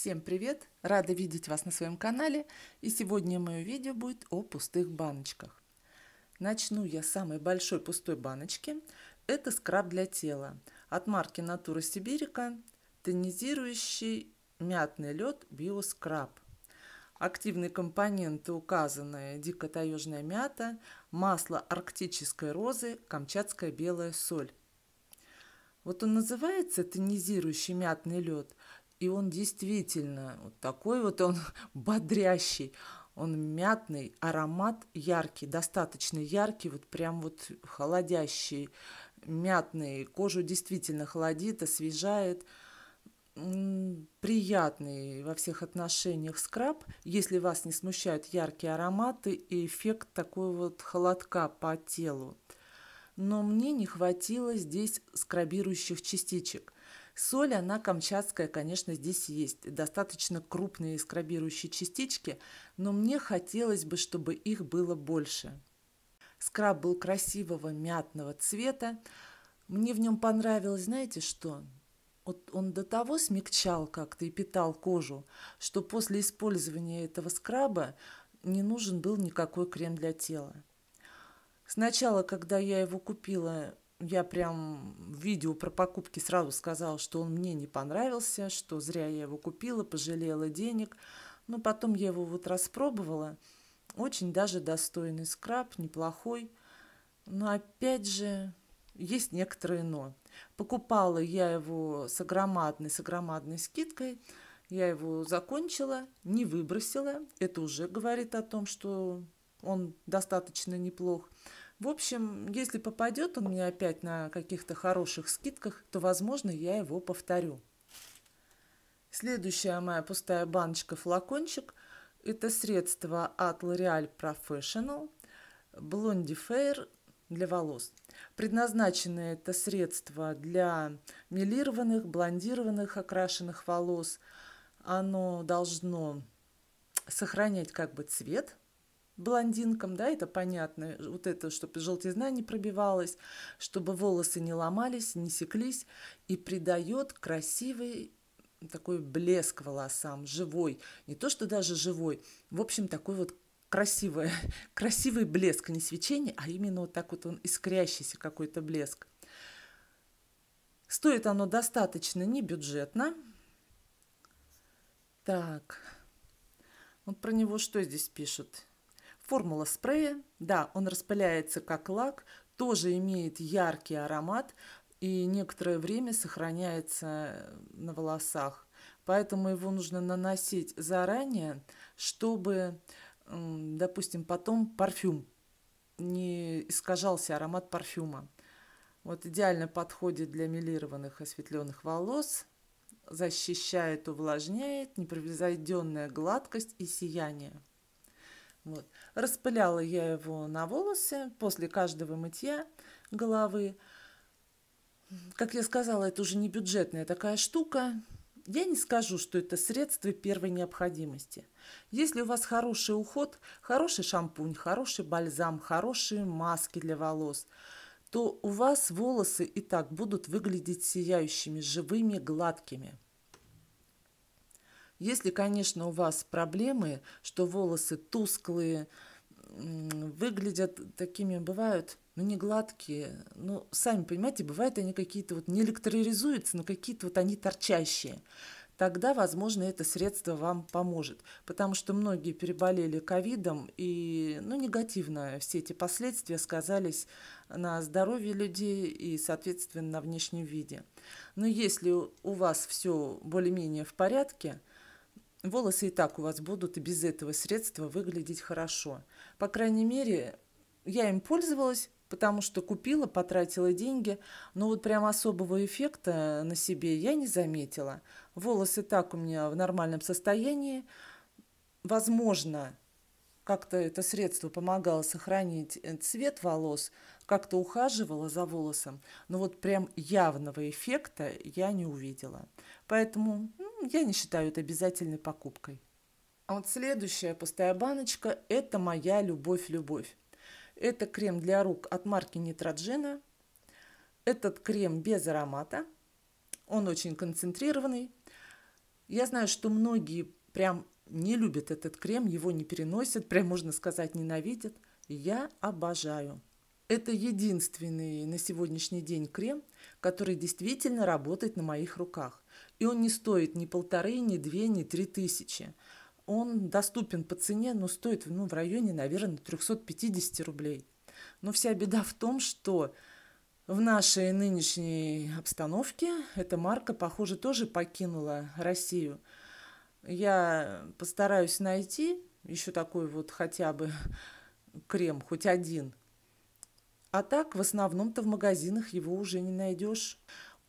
Всем привет! Рада видеть вас на своем канале. И сегодня мое видео будет о пустых баночках. Начну я с самой большой пустой баночки. Это скраб для тела от марки Natura Сибирика. Тонизирующий мятный лед биоскраб. Активные компоненты указаны дико таежная мята, масло арктической розы, камчатская белая соль. Вот он называется тонизирующий мятный лед, и он действительно вот такой вот он бодрящий, он мятный, аромат яркий, достаточно яркий, вот прям вот холодящий, мятный, кожу действительно холодит, освежает приятный во всех отношениях скраб, если вас не смущают яркие ароматы и эффект такой вот холодка по телу. Но мне не хватило здесь скрабирующих частичек – Соль, она камчатская, конечно, здесь есть. Достаточно крупные скрабирующие частички, но мне хотелось бы, чтобы их было больше. Скраб был красивого мятного цвета. Мне в нем понравилось, знаете что? Вот он до того смягчал как-то и питал кожу, что после использования этого скраба не нужен был никакой крем для тела. Сначала, когда я его купила, я прям в видео про покупки сразу сказала, что он мне не понравился, что зря я его купила, пожалела денег. Но потом я его вот распробовала. Очень даже достойный скраб, неплохой. Но опять же, есть некоторые «но». Покупала я его с огромадной, с огромадной скидкой. Я его закончила, не выбросила. Это уже говорит о том, что он достаточно неплох. В общем, если попадет он мне опять на каких-то хороших скидках, то, возможно, я его повторю. Следующая моя пустая баночка-флакончик – это средство от L'Oreal Professional Blondie Fair для волос. Предназначено это средство для милированных, блондированных, окрашенных волос. Оно должно сохранять как бы цвет – блондинкам, да, это понятно, э, вот это, чтобы желтизна не пробивалась, чтобы волосы не ломались, не секлись, и придает красивый такой блеск волосам, живой, не то что даже живой, в общем, такой вот красивый, красивый блеск, не свечение, а именно вот так вот он искрящийся какой-то блеск. Стоит оно достаточно не бюджетно. Так, вот про него что здесь пишут? Формула спрея, да, он распыляется как лак, тоже имеет яркий аромат и некоторое время сохраняется на волосах. Поэтому его нужно наносить заранее, чтобы, допустим, потом парфюм не искажался аромат парфюма. Вот идеально подходит для милированных осветленных волос, защищает, увлажняет, непревзойденная гладкость и сияние. Вот. Распыляла я его на волосы после каждого мытья головы. Как я сказала, это уже не бюджетная такая штука. Я не скажу, что это средство первой необходимости. Если у вас хороший уход, хороший шампунь, хороший бальзам, хорошие маски для волос, то у вас волосы и так будут выглядеть сияющими, живыми, гладкими – если, конечно, у вас проблемы, что волосы тусклые, выглядят такими, бывают, ну, не гладкие, ну, сами понимаете, бывают они какие-то вот не электроризуются, но какие-то вот они торчащие. Тогда, возможно, это средство вам поможет, потому что многие переболели ковидом, и, ну, негативно все эти последствия сказались на здоровье людей и, соответственно, на внешнем виде. Но если у вас все более-менее в порядке – Волосы и так у вас будут и без этого средства выглядеть хорошо. По крайней мере, я им пользовалась, потому что купила, потратила деньги, но вот прям особого эффекта на себе я не заметила. Волосы так у меня в нормальном состоянии. Возможно, как-то это средство помогало сохранить э, цвет волос, как-то ухаживала за волосом, но вот прям явного эффекта я не увидела. Поэтому ну, я не считаю это обязательной покупкой. А вот следующая пустая баночка – это моя любовь-любовь. Это крем для рук от марки Нитроджина. Этот крем без аромата. Он очень концентрированный. Я знаю, что многие прям не любят этот крем, его не переносят, прям можно сказать ненавидят. Я обожаю. Это единственный на сегодняшний день крем, который действительно работает на моих руках. И он не стоит ни полторы, ни две, ни три тысячи. Он доступен по цене, но стоит ну, в районе, наверное, 350 рублей. Но вся беда в том, что в нашей нынешней обстановке эта марка, похоже, тоже покинула Россию. Я постараюсь найти еще такой вот хотя бы крем, хоть один – а так, в основном-то в магазинах его уже не найдешь.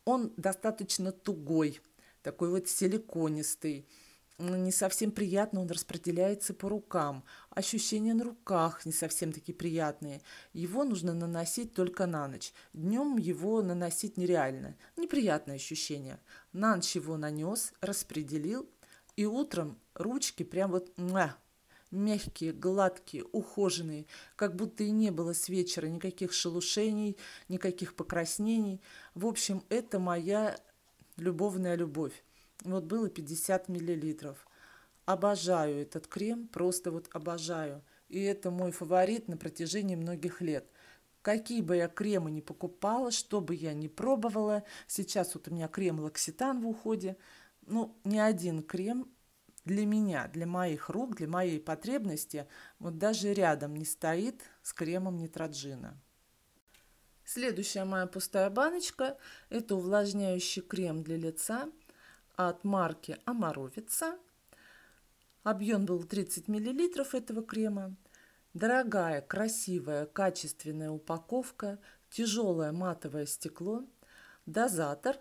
Он достаточно тугой, такой вот силиконистый. Не совсем приятно он распределяется по рукам. Ощущения на руках не совсем такие приятные. Его нужно наносить только на ночь. Днем его наносить нереально. Неприятное ощущение. На ночь его нанес, распределил. И утром ручки прям вот мя, мягкие, гладкие, ухоженные, как будто и не было с вечера никаких шелушений, никаких покраснений. В общем, это моя любовная любовь. Вот было 50 миллилитров. Обожаю этот крем, просто вот обожаю. И это мой фаворит на протяжении многих лет. Какие бы я кремы не покупала, что бы я не пробовала, сейчас вот у меня крем лакситан в уходе, ну, ни один крем для меня, для моих рук, для моей потребности, вот даже рядом не стоит с кремом нитроджина. Следующая моя пустая баночка – это увлажняющий крем для лица от марки Амаровица. Объем был 30 мл этого крема. Дорогая, красивая, качественная упаковка, тяжелое матовое стекло, дозатор,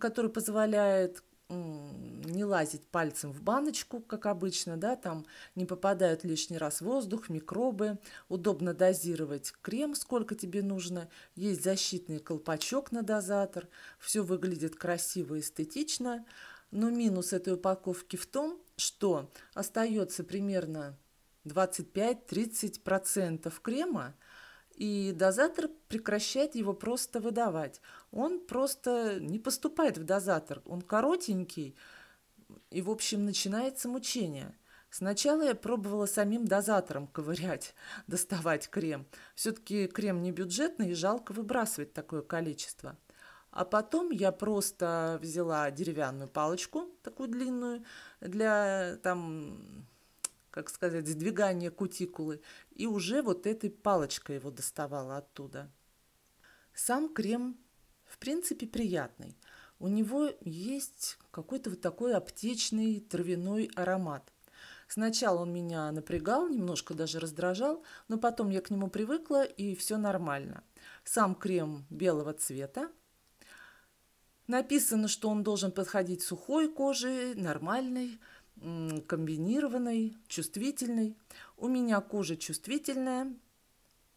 который позволяет не лазить пальцем в баночку, как обычно, да, там не попадают лишний раз воздух, микробы, удобно дозировать крем, сколько тебе нужно, есть защитный колпачок на дозатор, все выглядит красиво, эстетично, но минус этой упаковки в том, что остается примерно 25-30% крема, и дозатор прекращает его просто выдавать. Он просто не поступает в дозатор, он коротенький, и, в общем, начинается мучение. Сначала я пробовала самим дозатором ковырять, доставать крем. Все-таки крем не бюджетный и жалко выбрасывать такое количество. А потом я просто взяла деревянную палочку, такую длинную, для там как сказать, сдвигание кутикулы, и уже вот этой палочкой его доставала оттуда. Сам крем, в принципе, приятный. У него есть какой-то вот такой аптечный травяной аромат. Сначала он меня напрягал, немножко даже раздражал, но потом я к нему привыкла и все нормально. Сам крем белого цвета. Написано, что он должен подходить сухой коже, нормальной, комбинированной, чувствительной. У меня кожа чувствительная,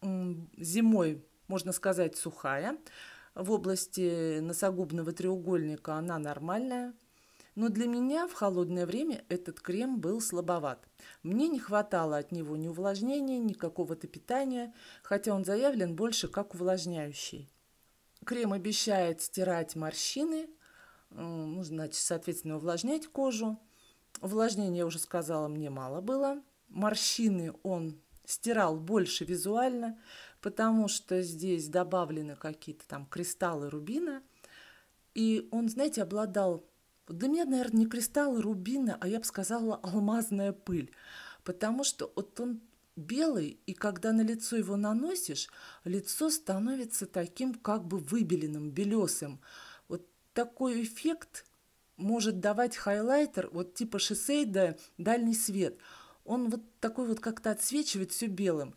зимой, можно сказать, сухая. В области носогубного треугольника она нормальная. Но для меня в холодное время этот крем был слабоват. Мне не хватало от него ни увлажнения, ни какого-то питания, хотя он заявлен больше как увлажняющий. Крем обещает стирать морщины, ну, значит, соответственно, увлажнять кожу – Увлажнение, я уже сказала, мне мало было. Морщины он стирал больше визуально, потому что здесь добавлены какие-то там кристаллы рубина. И он, знаете, обладал... Для меня, наверное, не кристаллы рубина, а я бы сказала алмазная пыль. Потому что вот он белый, и когда на лицо его наносишь, лицо становится таким как бы выбеленным, белесым. Вот такой эффект может давать хайлайтер, вот типа Шисейда, дальний свет. Он вот такой вот как-то отсвечивает все белым.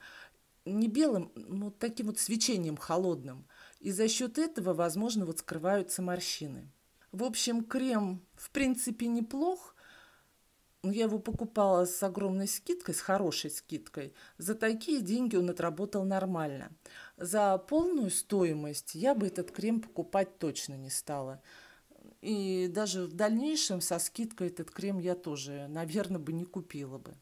Не белым, но таким вот свечением холодным. И за счет этого, возможно, вот скрываются морщины. В общем, крем в принципе неплох. Но я его покупала с огромной скидкой, с хорошей скидкой. За такие деньги он отработал нормально. За полную стоимость я бы этот крем покупать точно не стала. И даже в дальнейшем со скидкой этот крем я тоже, наверное, бы не купила бы.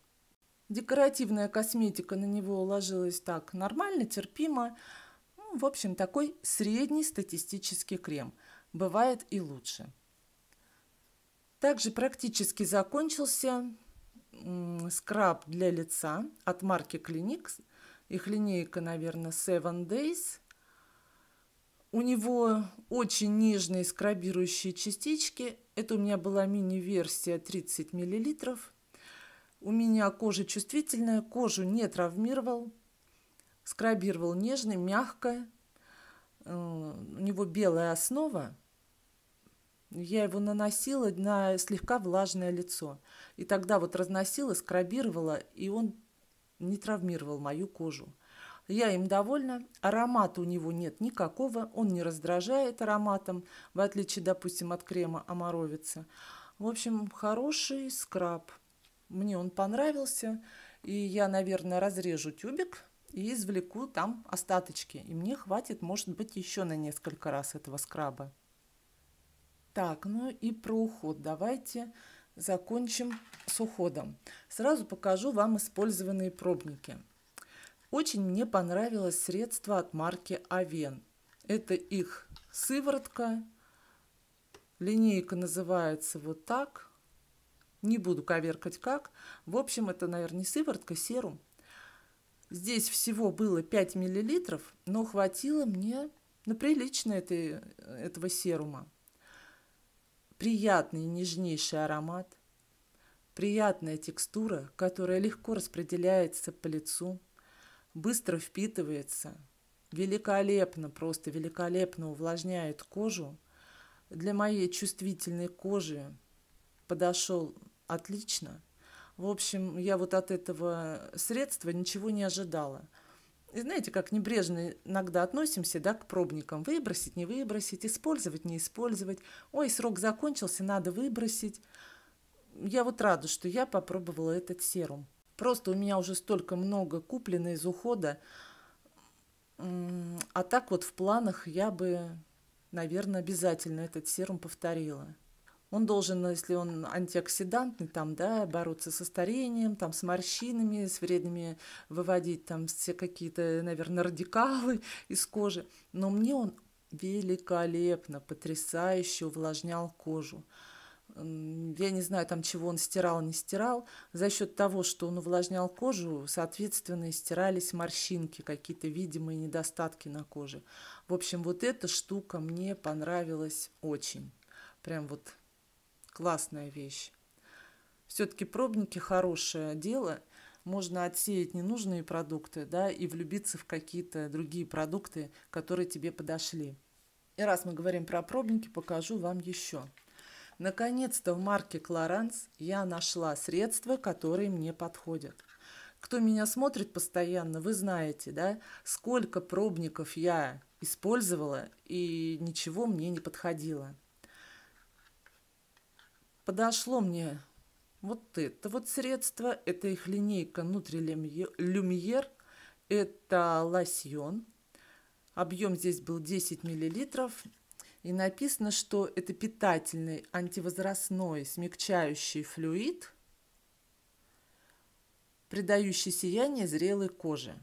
Декоративная косметика на него уложилась так нормально, терпимо. Ну, в общем, такой средний статистический крем. Бывает и лучше. Также практически закончился скраб для лица от марки Clinique. Их линейка, наверное, Seven Days – у него очень нежные скрабирующие частички. Это у меня была мини-версия 30 мл. У меня кожа чувствительная, кожу не травмировал. Скрабировал нежно, мягкое. Э, у него белая основа. Я его наносила на слегка влажное лицо. И тогда вот разносила, скрабировала, и он не травмировал мою кожу. Я им довольна. Аромата у него нет никакого. Он не раздражает ароматом, в отличие, допустим, от крема Аморовица. В общем, хороший скраб. Мне он понравился. И я, наверное, разрежу тюбик и извлеку там остаточки. И мне хватит, может быть, еще на несколько раз этого скраба. Так, ну и про уход давайте закончим с уходом. Сразу покажу вам использованные пробники. Очень мне понравилось средство от марки Авен. Это их сыворотка. Линейка называется вот так. Не буду коверкать как. В общем, это, наверное, не сыворотка, а серум. Здесь всего было 5 мл, но хватило мне на прилично этой, этого серума. Приятный нежнейший аромат, приятная текстура, которая легко распределяется по лицу – быстро впитывается, великолепно, просто великолепно увлажняет кожу. Для моей чувствительной кожи подошел отлично. В общем, я вот от этого средства ничего не ожидала. И знаете, как небрежно иногда относимся да, к пробникам. Выбросить, не выбросить, использовать, не использовать. Ой, срок закончился, надо выбросить. Я вот рада, что я попробовала этот серум. Просто у меня уже столько много куплено из ухода. А так вот в планах я бы, наверное, обязательно этот серум повторила. Он должен, если он антиоксидантный, там, да, бороться со старением, там, с морщинами, с вредными, выводить там все какие-то, наверное, радикалы из кожи. Но мне он великолепно, потрясающе увлажнял кожу я не знаю там, чего он стирал, не стирал, за счет того, что он увлажнял кожу, соответственно, и стирались морщинки, какие-то видимые недостатки на коже. В общем, вот эта штука мне понравилась очень. Прям вот классная вещь. Все-таки пробники хорошее дело. Можно отсеять ненужные продукты, да, и влюбиться в какие-то другие продукты, которые тебе подошли. И раз мы говорим про пробники, покажу вам еще. Наконец-то в марке «Клоранс» я нашла средства, которые мне подходят. Кто меня смотрит постоянно, вы знаете, да, сколько пробников я использовала, и ничего мне не подходило. Подошло мне вот это вот средство, это их линейка Nutri Lumière, это лосьон. Объем здесь был 10 миллилитров, и написано, что это питательный антивозрастной смягчающий флюид, придающий сияние зрелой коже.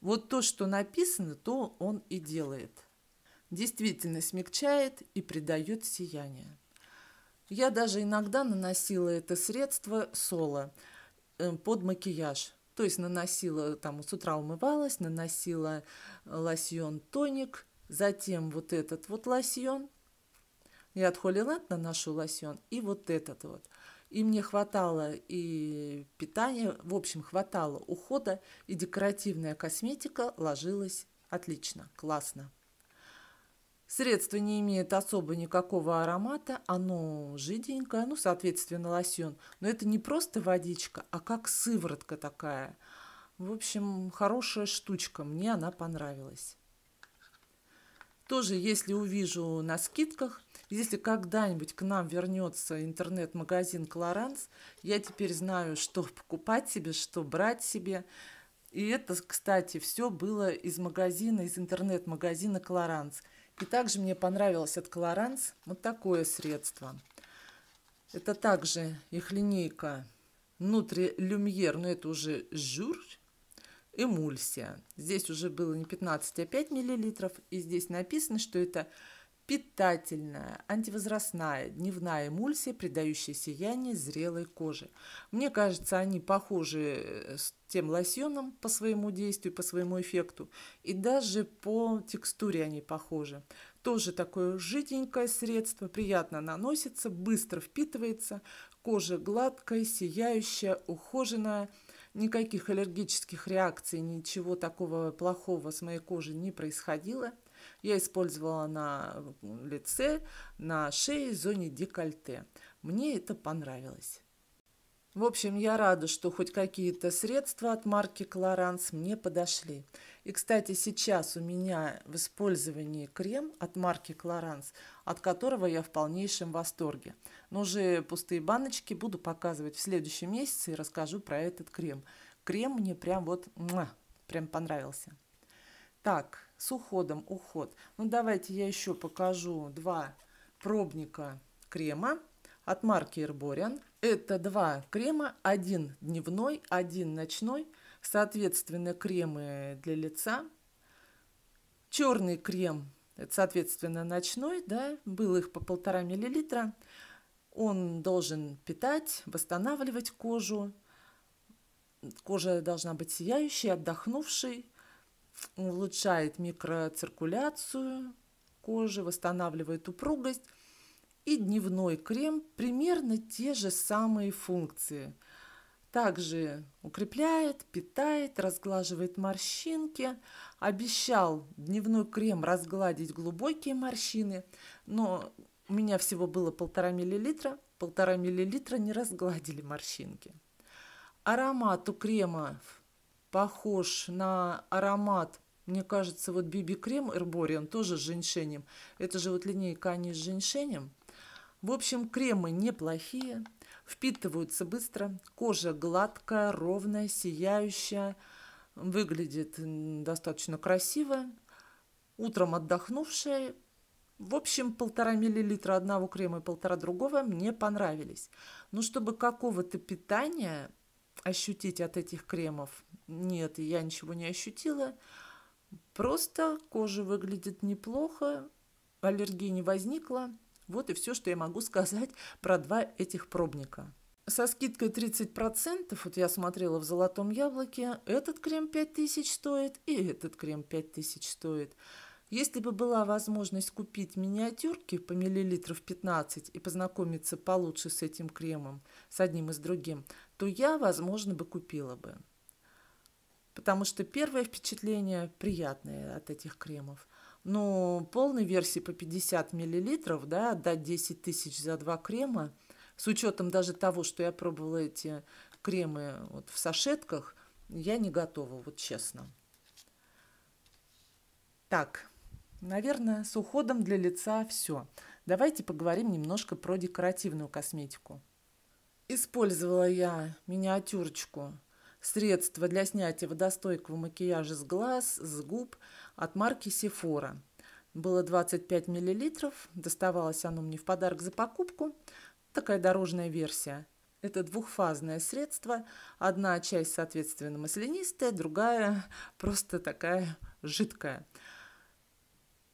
Вот то, что написано, то он и делает. Действительно смягчает и придает сияние. Я даже иногда наносила это средство соло э, под макияж. То есть наносила, там, с утра умывалась, наносила лосьон тоник – затем вот этот вот лосьон. Я от холилат наношу лосьон и вот этот вот. И мне хватало и питания, в общем, хватало ухода, и декоративная косметика ложилась отлично, классно. Средство не имеет особо никакого аромата, оно жиденькое, ну, соответственно, лосьон. Но это не просто водичка, а как сыворотка такая. В общем, хорошая штучка, мне она понравилась. Тоже, если увижу на скидках, если когда-нибудь к нам вернется интернет-магазин Клоранс, я теперь знаю, что покупать себе, что брать себе. И это, кстати, все было из магазина, из интернет-магазина Клоранс. И также мне понравилось от Клоранс вот такое средство. Это также их линейка Нутри Люмьер, но это уже Жюр эмульсия. Здесь уже было не 15, а 5 миллилитров. и здесь написано, что это питательная, антивозрастная, дневная эмульсия, придающая сияние зрелой кожи. Мне кажется, они похожи э, с тем лосьоном по своему действию, по своему эффекту, и даже по текстуре они похожи. Тоже такое жиденькое средство, приятно наносится, быстро впитывается, кожа гладкая, сияющая, ухоженная – никаких аллергических реакций, ничего такого плохого с моей кожей не происходило. Я использовала на лице, на шее, зоне декольте. Мне это понравилось. В общем, я рада, что хоть какие-то средства от марки Clarins мне подошли. И, кстати, сейчас у меня в использовании крем от марки Clarins, от которого я в полнейшем восторге. Но уже пустые баночки буду показывать в следующем месяце и расскажу про этот крем. Крем мне прям вот муа, прям понравился. Так, с уходом уход. Ну, давайте я еще покажу два пробника крема от марки Herborian. Это два крема, один дневной, один ночной, соответственно, кремы для лица. Черный крем, это, соответственно, ночной, да, был их по полтора миллилитра. Он должен питать, восстанавливать кожу. Кожа должна быть сияющей, отдохнувшей, улучшает микроциркуляцию кожи, восстанавливает упругость и дневной крем примерно те же самые функции. Также укрепляет, питает, разглаживает морщинки. Обещал дневной крем разгладить глубокие морщины, но у меня всего было полтора миллилитра, полтора миллилитра не разгладили морщинки. Аромат у крема похож на аромат, мне кажется, вот биби-крем Эрбориан тоже с женьшенем. Это же вот линейка они с женьшенем. В общем, кремы неплохие, впитываются быстро, кожа гладкая, ровная, сияющая, выглядит достаточно красиво. Утром отдохнувшая, в общем, полтора миллилитра одного крема и полтора другого мне понравились. Но чтобы какого-то питания ощутить от этих кремов, нет, я ничего не ощутила. Просто кожа выглядит неплохо, аллергии не возникло. Вот и все, что я могу сказать про два этих пробника. Со скидкой 30%, вот я смотрела в «Золотом яблоке», этот крем 5000 стоит и этот крем 5000 стоит. Если бы была возможность купить миниатюрки по миллилитров 15 и познакомиться получше с этим кремом, с одним и с другим, то я, возможно, бы купила бы. Потому что первое впечатление приятное от этих кремов ну, полной версии по 50 миллилитров, да, отдать 10 тысяч за два крема, с учетом даже того, что я пробовала эти кремы вот в сашетках, я не готова, вот честно. Так, наверное, с уходом для лица все. Давайте поговорим немножко про декоративную косметику. Использовала я миниатюрочку средства для снятия водостойкого макияжа с глаз, с губ – от марки Sephora Было 25 мл, доставалось оно мне в подарок за покупку. Такая дорожная версия. Это двухфазное средство. Одна часть, соответственно, маслянистая, другая просто такая жидкая.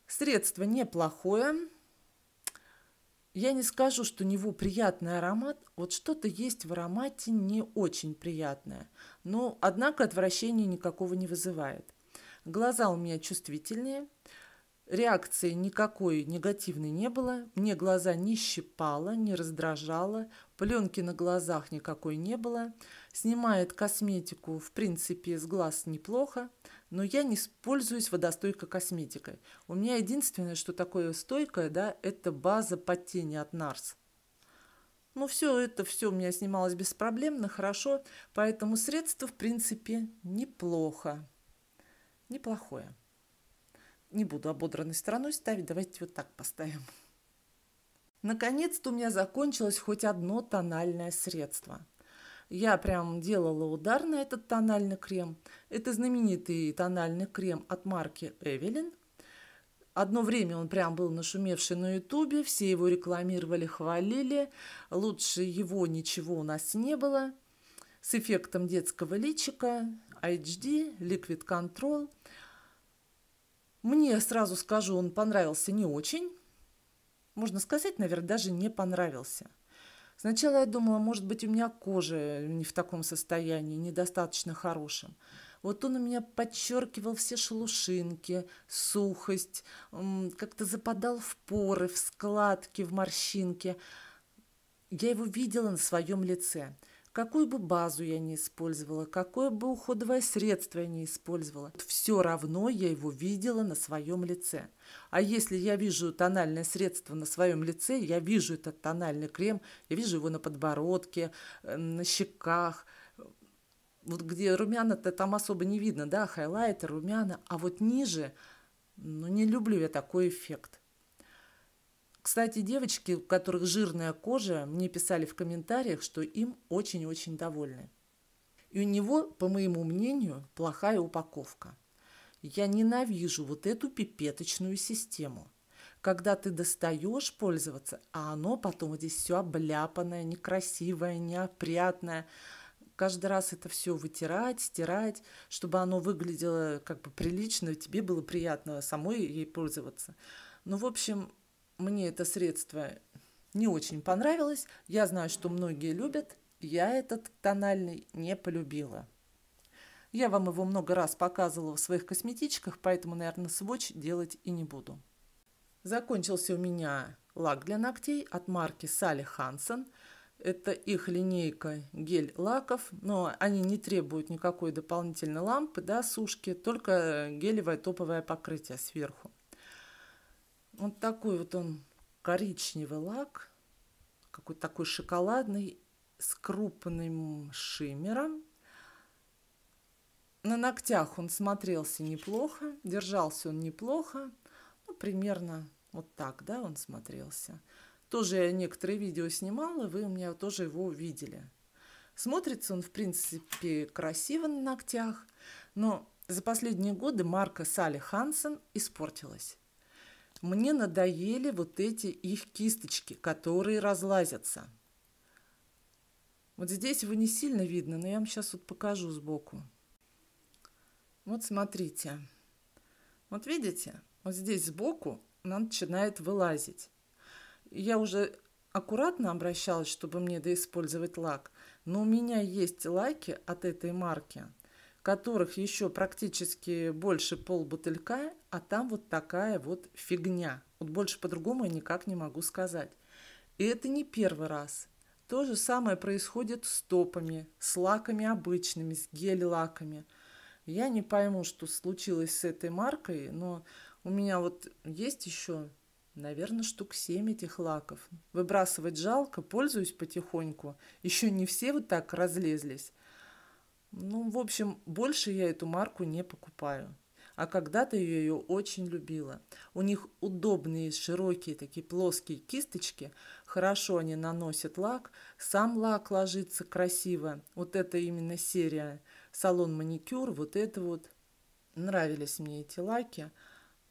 Средство неплохое. Я не скажу, что у него приятный аромат. Вот что-то есть в аромате не очень приятное. Но, однако, отвращения никакого не вызывает. Глаза у меня чувствительные, реакции никакой негативной не было, мне глаза не щипало, не раздражало, пленки на глазах никакой не было, снимает косметику, в принципе, с глаз неплохо, но я не пользуюсь водостойкой косметикой. У меня единственное, что такое стойкое, да, это база под тени от Нарс. Ну, все это, все у меня снималось беспроблемно, хорошо, поэтому средство, в принципе, неплохо неплохое. Не буду ободранной стороной ставить, давайте вот так поставим. Наконец-то у меня закончилось хоть одно тональное средство. Я прям делала удар на этот тональный крем. Это знаменитый тональный крем от марки Эвелин. Одно время он прям был нашумевший на ютубе, все его рекламировали, хвалили. Лучше его ничего у нас не было – с эффектом детского личика, HD, Liquid Control. Мне, сразу скажу, он понравился не очень. Можно сказать, наверное, даже не понравился. Сначала я думала, может быть, у меня кожа не в таком состоянии, недостаточно хорошем. Вот он у меня подчеркивал все шелушинки, сухость, как-то западал в поры, в складки, в морщинки. Я его видела на своем лице. Какую бы базу я не использовала, какое бы уходовое средство я не использовала, все равно я его видела на своем лице. А если я вижу тональное средство на своем лице, я вижу этот тональный крем, я вижу его на подбородке, э, на щеках, вот где румяна-то там особо не видно, да, хайлайтер, румяна, а вот ниже, ну не люблю я такой эффект. Кстати, девочки, у которых жирная кожа, мне писали в комментариях, что им очень-очень довольны. И у него, по моему мнению, плохая упаковка. Я ненавижу вот эту пипеточную систему. Когда ты достаешь пользоваться, а оно потом здесь все обляпанное, некрасивое, неопрятное. Каждый раз это все вытирать, стирать, чтобы оно выглядело как бы прилично, тебе было приятно самой ей пользоваться. Ну, в общем, мне это средство не очень понравилось. Я знаю, что многие любят. Я этот тональный не полюбила. Я вам его много раз показывала в своих косметичках, поэтому, наверное, сводч делать и не буду. Закончился у меня лак для ногтей от марки Sally Hansen. Это их линейка гель-лаков, но они не требуют никакой дополнительной лампы, да, сушки, только э, гелевое топовое покрытие сверху. Вот такой вот он коричневый лак, какой-то такой шоколадный, с крупным шиммером. На ногтях он смотрелся неплохо, держался он неплохо, ну, примерно вот так, да, он смотрелся. Тоже я некоторые видео снимала, вы у меня тоже его увидели. Смотрится он, в принципе, красиво на ногтях, но за последние годы марка Салли Хансен испортилась. Мне надоели вот эти их кисточки, которые разлазятся. Вот здесь его не сильно видно, но я вам сейчас вот покажу сбоку. Вот смотрите. Вот видите, вот здесь сбоку она начинает вылазить. Я уже аккуратно обращалась, чтобы мне доиспользовать лак, но у меня есть лаки от этой марки – которых еще практически больше полбутылька, а там вот такая вот фигня. Вот больше по-другому я никак не могу сказать. И это не первый раз. То же самое происходит с топами, с лаками обычными, с гель-лаками. Я не пойму, что случилось с этой маркой, но у меня вот есть еще, наверное, штук 7 этих лаков. Выбрасывать жалко, пользуюсь потихоньку. Еще не все вот так разлезлись. Ну, в общем, больше я эту марку не покупаю. А когда-то я ее очень любила. У них удобные, широкие, такие плоские кисточки. Хорошо они наносят лак. Сам лак ложится красиво. Вот это именно серия салон маникюр. Вот это вот. Нравились мне эти лаки.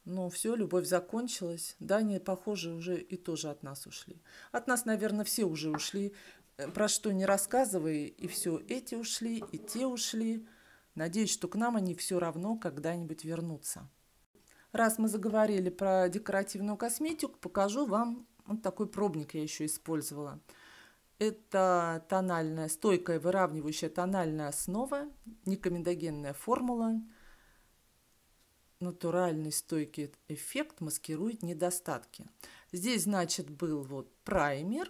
Но все, любовь закончилась. Да, они, похоже, уже и тоже от нас ушли. От нас, наверное, все уже ушли. Э, про что не рассказывай, и все, эти ушли, и те ушли. Надеюсь, что к нам они все равно когда-нибудь вернутся. Раз мы заговорили про декоративную косметику, покажу вам вот такой пробник я еще использовала. Это тональная, стойкая, выравнивающая тональная основа, некомендогенная формула. Натуральный стойкий эффект маскирует недостатки. Здесь, значит, был вот праймер,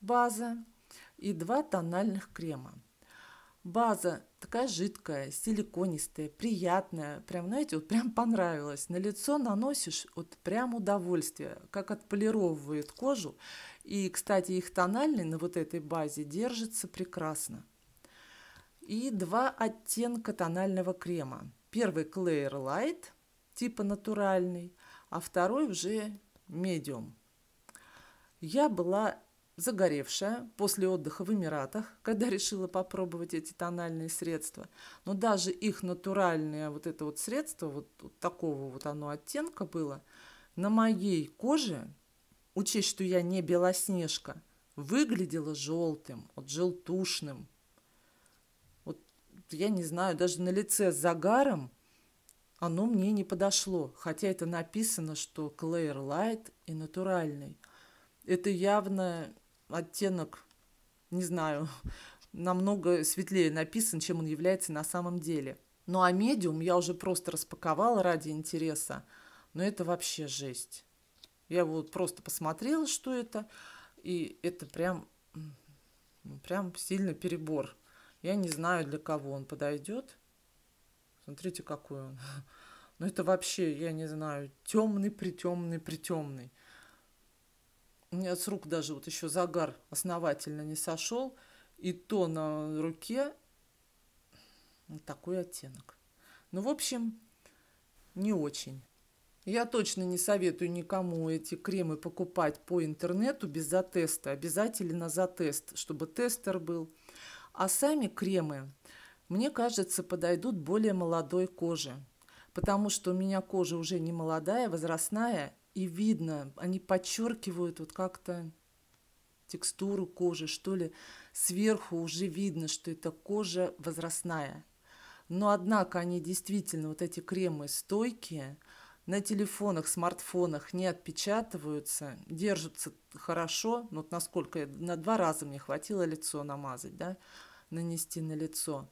база, и два тональных крема. База такая жидкая, силиконистая, приятная. Прям, знаете, вот прям понравилось. На лицо наносишь вот прям удовольствие, как отполировывает кожу. И, кстати, их тональный на вот этой базе держится прекрасно. И два оттенка тонального крема. Первый Clear Light, типа натуральный, а второй уже Medium. Я была загоревшая после отдыха в Эмиратах, когда решила попробовать эти тональные средства. Но даже их натуральное вот это вот средство, вот, вот такого вот оно оттенка было, на моей коже, учесть, что я не белоснежка, выглядело желтым, вот желтушным. Вот я не знаю, даже на лице с загаром оно мне не подошло, хотя это написано, что Клэр Лайт и натуральный. Это явно оттенок, не знаю, намного светлее написан, чем он является на самом деле. Ну а медиум я уже просто распаковала ради интереса. Но это вообще жесть. Я вот просто посмотрела, что это, и это прям, прям сильно перебор. Я не знаю, для кого он подойдет. Смотрите, какой он. Но ну, это вообще, я не знаю, темный, притемный, притемный. У меня с рук даже вот еще загар основательно не сошел. И то на руке вот такой оттенок. Ну, в общем, не очень. Я точно не советую никому эти кремы покупать по интернету без затеста. Обязательно за тест, чтобы тестер был. А сами кремы, мне кажется, подойдут более молодой коже. Потому что у меня кожа уже не молодая, возрастная, и видно, они подчеркивают вот как-то текстуру кожи, что ли. Сверху уже видно, что это кожа возрастная. Но однако они действительно, вот эти кремы стойкие, на телефонах, смартфонах не отпечатываются, держатся хорошо, ну вот насколько, на два раза мне хватило лицо намазать, да, нанести на лицо.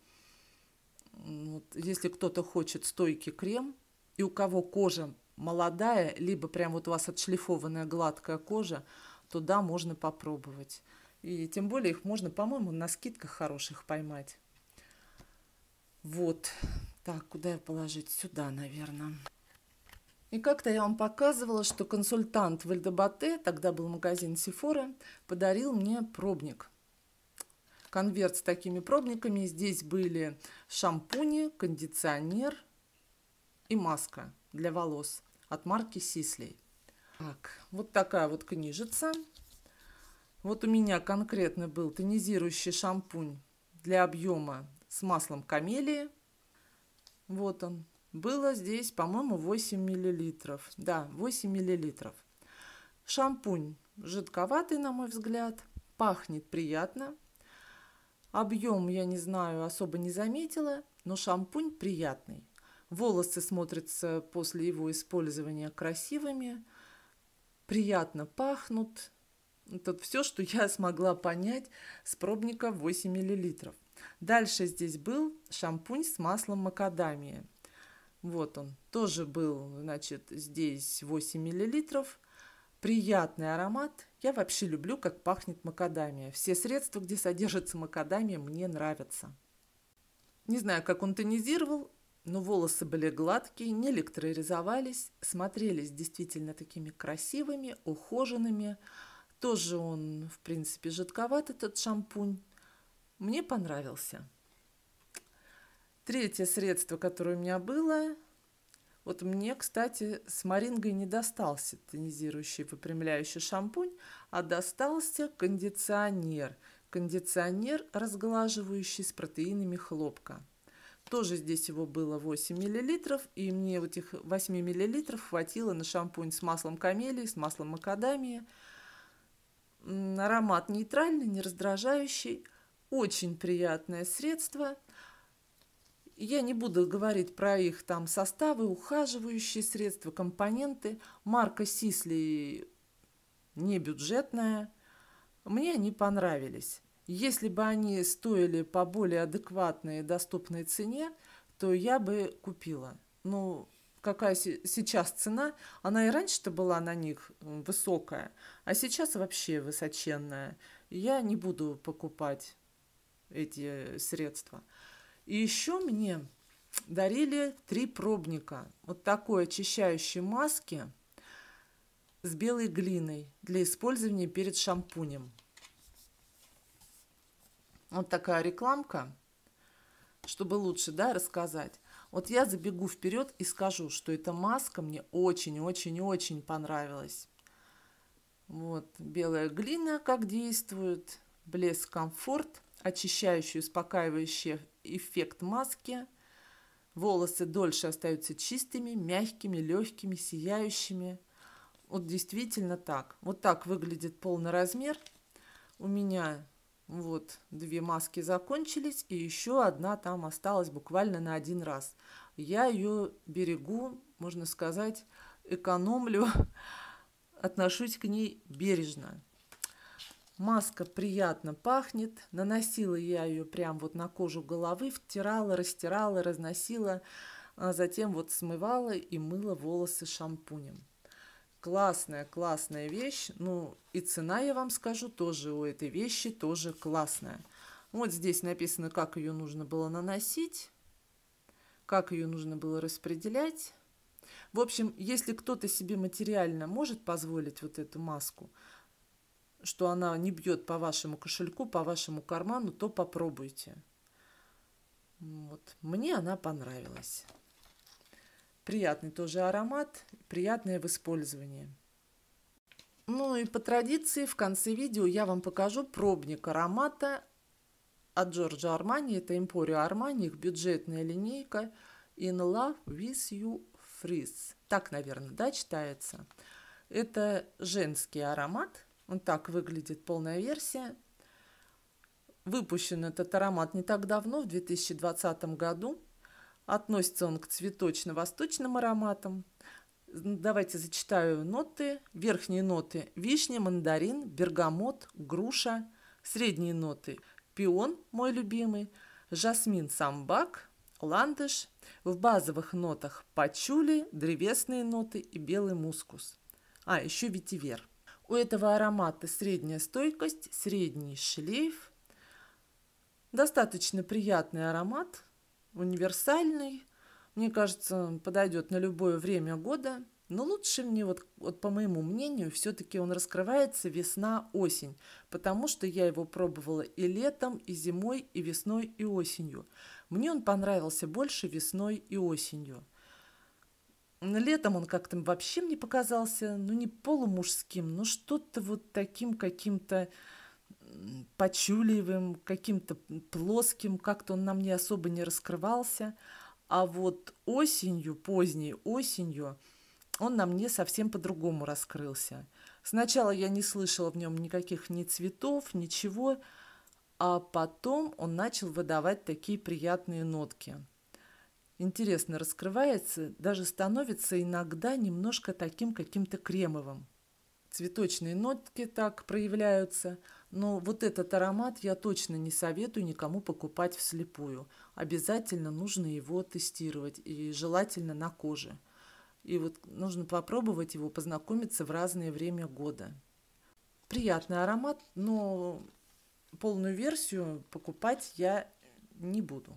Вот, если кто-то хочет стойкий крем, и у кого кожа молодая, либо прям вот у вас отшлифованная гладкая кожа, то да, можно попробовать. И тем более их можно, по-моему, на скидках хороших поймать. Вот. Так, куда я положить? Сюда, наверное. И как-то я вам показывала, что консультант в Эльдобате, тогда был магазин Сифора, подарил мне пробник. Конверт с такими пробниками. Здесь были шампуни, кондиционер и маска для волос от марки Сислей. Так, вот такая вот книжица. Вот у меня конкретно был тонизирующий шампунь для объема с маслом камелии. Вот он. Было здесь, по-моему, 8 миллилитров. Да, 8 миллилитров. Шампунь жидковатый, на мой взгляд. Пахнет приятно. Объем, я не знаю, особо не заметила, но шампунь приятный. Волосы смотрятся после его использования красивыми, приятно пахнут. Это все, что я смогла понять с пробника 8 мл. Дальше здесь был шампунь с маслом макадамии. Вот он, тоже был, значит, здесь 8 мл. Приятный аромат. Я вообще люблю, как пахнет макадамия. Все средства, где содержится макадамия, мне нравятся. Не знаю, как он тонизировал, но волосы были гладкие, не электроризовались, смотрелись действительно такими красивыми, ухоженными. Тоже он, в принципе, жидковат, этот шампунь. Мне понравился. Третье средство, которое у меня было, вот мне, кстати, с марингой не достался тонизирующий выпрямляющий шампунь, а достался кондиционер. Кондиционер, разглаживающий с протеинами хлопка. Тоже здесь его было 8 мл, и мне вот этих 8 мл хватило на шампунь с маслом камелии, с маслом макадамии. Аромат нейтральный, не раздражающий, очень приятное средство. Я не буду говорить про их там составы, ухаживающие средства, компоненты. Марка Сисли не бюджетная. Мне они понравились. Если бы они стоили по более адекватной и доступной цене, то я бы купила. Ну, какая сейчас цена, она и раньше-то была на них высокая, а сейчас вообще высоченная. Я не буду покупать эти средства. И еще мне дарили три пробника. Вот такой очищающей маски с белой глиной для использования перед шампунем. Вот такая рекламка, чтобы лучше, да, рассказать. Вот я забегу вперед и скажу, что эта маска мне очень-очень-очень понравилась. Вот белая глина как действует, блеск комфорт, очищающий, успокаивающий эффект маски. Волосы дольше остаются чистыми, мягкими, легкими, сияющими. Вот действительно так. Вот так выглядит полный размер. У меня вот, две маски закончились, и еще одна там осталась буквально на один раз. Я ее берегу, можно сказать, экономлю, отношусь к ней бережно. Маска приятно пахнет. Наносила я ее прям вот на кожу головы, втирала, растирала, разносила, а затем вот смывала и мыла волосы шампунем классная, классная вещь. Ну, и цена, я вам скажу, тоже у этой вещи тоже классная. Вот здесь написано, как ее нужно было наносить, как ее нужно было распределять. В общем, если кто-то себе материально может позволить вот эту маску, что она не бьет по вашему кошельку, по вашему карману, то попробуйте. Вот. Мне она понравилась. Приятный тоже аромат, приятное в использовании. Ну и по традиции в конце видео я вам покажу пробник аромата от Джорджа Армани. Это Эмпорио Армани, их бюджетная линейка In Love With You Freeze. Так, наверное, да, читается. Это женский аромат. Он так выглядит полная версия. Выпущен этот аромат не так давно, в 2020 году. Относится он к цветочно-восточным ароматам. Давайте зачитаю ноты. Верхние ноты – вишня, мандарин, бергамот, груша. Средние ноты – пион, мой любимый, жасмин, самбак, ландыш. В базовых нотах – пачули, древесные ноты и белый мускус. А, еще ветивер. У этого аромата средняя стойкость, средний шлейф. Достаточно приятный аромат, универсальный, мне кажется, подойдет на любое время года. Но лучше мне, вот, вот по моему мнению, все-таки он раскрывается весна-осень, потому что я его пробовала и летом, и зимой, и весной, и осенью. Мне он понравился больше весной и осенью. Летом он как-то вообще мне показался, ну, не полумужским, но что-то вот таким каким-то, почуливым, каким-то плоским, как-то он нам не особо не раскрывался. А вот осенью, поздней осенью, он на мне совсем по-другому раскрылся. Сначала я не слышала в нем никаких ни цветов, ничего, а потом он начал выдавать такие приятные нотки. Интересно раскрывается, даже становится иногда немножко таким каким-то кремовым цветочные нотки так проявляются. Но вот этот аромат я точно не советую никому покупать вслепую. Обязательно нужно его тестировать и желательно на коже. И вот нужно попробовать его познакомиться в разное время года. Приятный аромат, но полную версию покупать я не буду.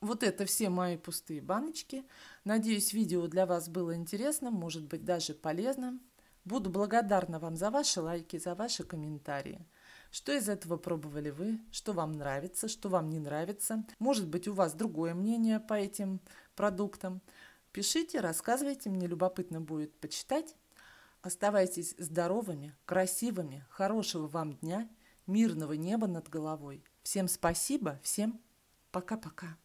Вот это все мои пустые баночки. Надеюсь, видео для вас было интересным, может быть, даже полезным. Буду благодарна вам за ваши лайки, за ваши комментарии. Что из этого пробовали вы? Что вам нравится, что вам не нравится? Может быть, у вас другое мнение по этим продуктам? Пишите, рассказывайте, мне любопытно будет почитать. Оставайтесь здоровыми, красивыми, хорошего вам дня, мирного неба над головой. Всем спасибо, всем пока-пока.